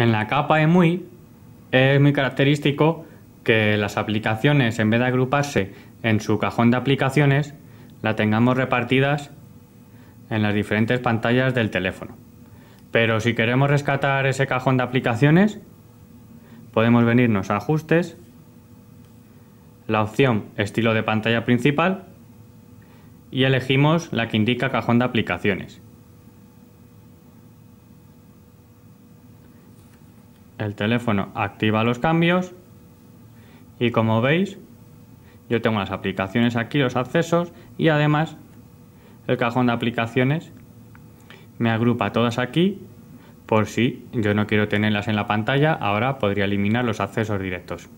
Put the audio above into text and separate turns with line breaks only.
En la capa EMUI es muy característico que las aplicaciones, en vez de agruparse en su cajón de aplicaciones, la tengamos repartidas en las diferentes pantallas del teléfono. Pero si queremos rescatar ese cajón de aplicaciones, podemos venirnos a ajustes, la opción estilo de pantalla principal y elegimos la que indica cajón de aplicaciones. el teléfono activa los cambios y como veis yo tengo las aplicaciones aquí, los accesos y además el cajón de aplicaciones me agrupa todas aquí por si yo no quiero tenerlas en la pantalla, ahora podría eliminar los accesos directos.